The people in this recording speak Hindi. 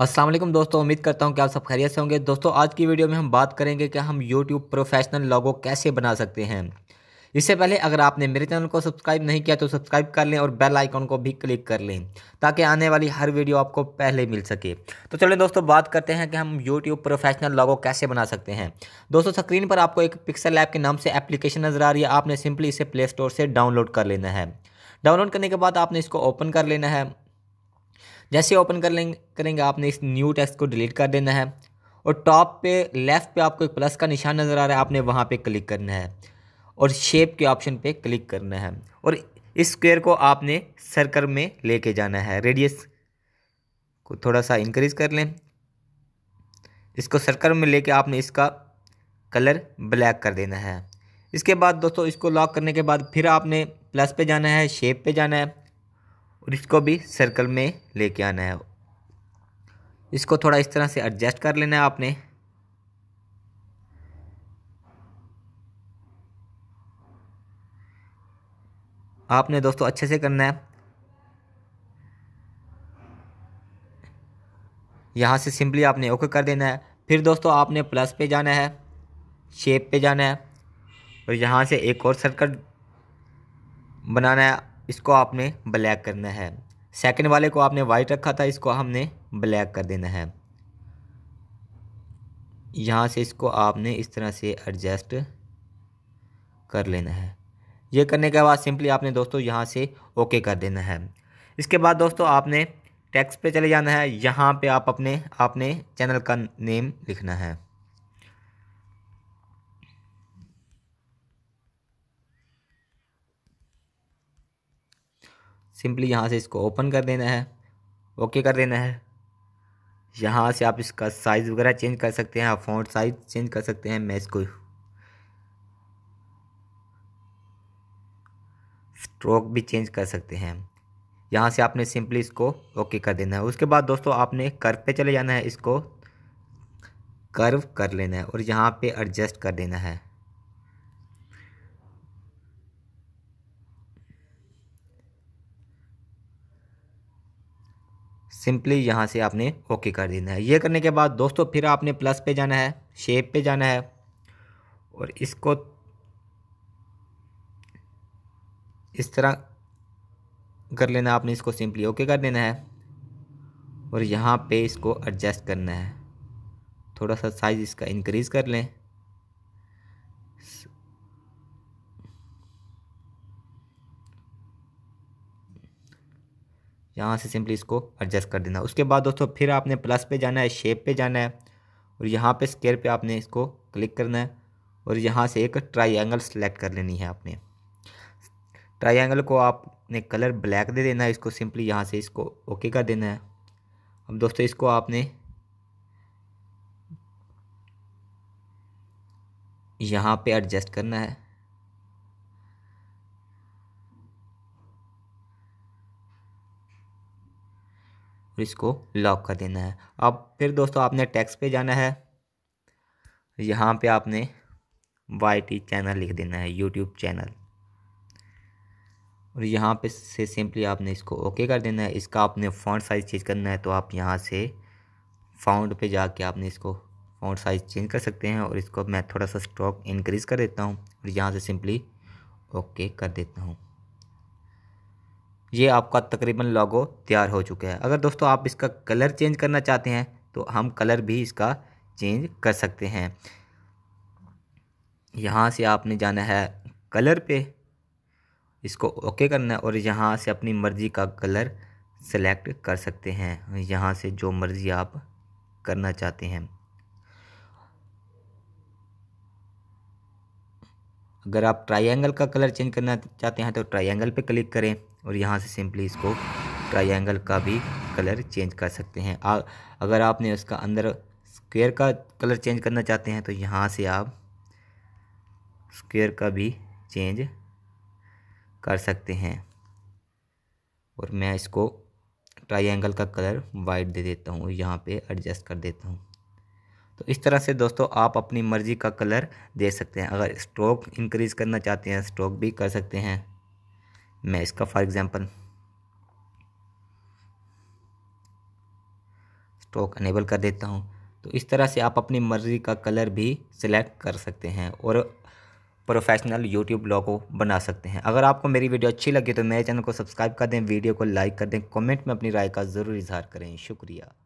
असलम दोस्तों उम्मीद करता हूँ कि आप सब खैरियत से होंगे दोस्तों आज की वीडियो में हम बात करेंगे कि हम YouTube प्रोफेशनल लोगो कैसे बना सकते हैं इससे पहले अगर आपने मेरे चैनल को सब्सक्राइब नहीं किया तो सब्सक्राइब कर लें और बेल आइकन को भी क्लिक कर लें ताकि आने वाली हर वीडियो आपको पहले मिल सके तो चलिए दोस्तों बात करते हैं कि हम यूट्यूब प्रोफेशनल लोगो कैसे बना सकते हैं दोस्तों स्क्रीन पर आपको एक पिक्सल ऐप के नाम से एप्लीकेशन नज़र आ रही है आपने सिंपली इसे प्ले स्टोर से डाउनलोड कर लेना है डाउनलोड करने के बाद आपने इसको ओपन कर लेना है जैसे ओपन कर लेंगे करेंगे आपने इस न्यू टेस्ट को डिलीट कर देना है और टॉप पे लेफ़्ट पे आपको एक प्लस का निशान नज़र आ रहा है आपने वहाँ पे क्लिक करना है और शेप के ऑप्शन पे क्लिक करना है और इस स्क्वेयर को आपने सर्कल में लेके जाना है रेडियस को थोड़ा सा इंक्रीज कर लें इसको सर्कल में लेके आपने इसका कलर ब्लैक कर देना है इसके बाद दोस्तों इसको लॉक करने के बाद फिर आपने प्लस पे जाना है शेप पे जाना है और इसको भी सर्कल में लेके आना है इसको थोड़ा इस तरह से एडजस्ट कर लेना है आपने आपने दोस्तों अच्छे से करना है यहाँ से सिंपली आपने ओके कर देना है फिर दोस्तों आपने प्लस पे जाना है शेप पे जाना है और यहाँ से एक और सर्कल बनाना है इसको आपने ब्लैक करना है सेकंड वाले को आपने वाइट रखा था इसको हमने ब्लैक कर देना है यहाँ से इसको आपने इस तरह से एडजस्ट कर लेना है ये करने के बाद सिंपली आपने दोस्तों यहाँ से ओके कर देना है इसके बाद दोस्तों आपने टैक्स पे चले जाना है यहाँ पे आप अपने आपने चैनल का नेम लिखना है सिंपली यहाँ से इसको ओपन कर देना है ओके कर देना है यहाँ से आप इसका साइज़ वगैरह चेंज कर सकते हैं आप फॉन्ट साइज़ चेंज कर सकते हैं मैं इसको स्ट्रोक भी चेंज कर सकते हैं यहाँ से आपने सिंपली इसको ओके कर देना है उसके बाद दोस्तों आपने कर्व पे चले जाना है इसको कर्व कर लेना है और यहाँ पे एडजस्ट कर देना है सिंपली यहाँ से आपने ओके कर देना है ये करने के बाद दोस्तों फिर आपने प्लस पे जाना है शेप पे जाना है और इसको इस तरह कर लेना आपने इसको सिंपली ओके कर देना है और यहाँ पे इसको एडजस्ट करना है थोड़ा सा साइज़ इसका इंक्रीज़ कर लें यहाँ से सिंपली इसको एडजस्ट कर देना उसके बाद दोस्तों फिर आपने प्लस पे जाना है शेप पे जाना है और यहाँ पे स्केयर पे आपने इसको क्लिक करना है और यहाँ से एक ट्राइंगल सेलेक्ट कर लेनी है आपने ट्राइंगल को आपने कलर ब्लैक दे देना है इसको सिंपली यहाँ से इसको ओके कर देना है अब दोस्तों इसको आपने यहाँ पे एडजस्ट करना है और इसको लॉक कर देना है अब फिर दोस्तों आपने टैक्स पे जाना है यहाँ पे आपने वाई टी चैनल लिख देना है यूट्यूब चैनल और यहाँ पे से सिंपली आपने इसको ओके कर देना है इसका आपने फ़ॉन्ट साइज़ चेंज करना है तो आप यहाँ से फाउंड पे जाके आपने इसको फ़ॉन्ट साइज़ चेंज कर सकते हैं और इसको मैं थोड़ा सा स्टॉक इंक्रीज़ कर देता हूँ और यहाँ से सिंपली ओके कर देता हूँ ये आपका तकरीबन लॉगो तैयार हो चुका है अगर दोस्तों आप इसका कलर चेंज करना चाहते हैं तो हम कलर भी इसका चेंज कर सकते हैं यहाँ से आपने जाना है कलर पे इसको ओके करना है और यहाँ से अपनी मर्ज़ी का कलर सेलेक्ट कर सकते हैं यहाँ से जो मर्ज़ी आप करना चाहते हैं अगर आप ट्रायंगल का कलर चेंज करना चाहते हैं तो ट्रायंगल पे क्लिक करें और यहाँ से सिंपली इसको ट्रायंगल का भी कलर चेंज कर सकते हैं आ, अगर आपने उसका अंदर स्क्वायर का कलर चेंज करना चाहते हैं तो यहाँ से आप स्क्वायर का भी चेंज कर सकते हैं और मैं इसको ट्रायंगल का कलर वाइट दे देता हूँ यहाँ पे एडजस्ट कर देता हूँ तो इस तरह से दोस्तों आप अपनी मर्ज़ी का कलर दे सकते हैं अगर स्ट्रोक इंक्रीज़ करना चाहते हैं स्ट्रोक भी कर सकते हैं मैं इसका फॉर एग्जांपल स्टॉक अनेबल कर देता हूँ तो इस तरह से आप अपनी मर्ज़ी का कलर भी सिलेक्ट कर सकते हैं और प्रोफेशनल यूट्यूब लोगो बना सकते हैं अगर आपको मेरी वीडियो अच्छी लगी तो मेरे चैनल को सब्सक्राइब कर दें वीडियो को लाइक कर दें कमेंट में अपनी राय का ज़रूर इजहार करें शुक्रिया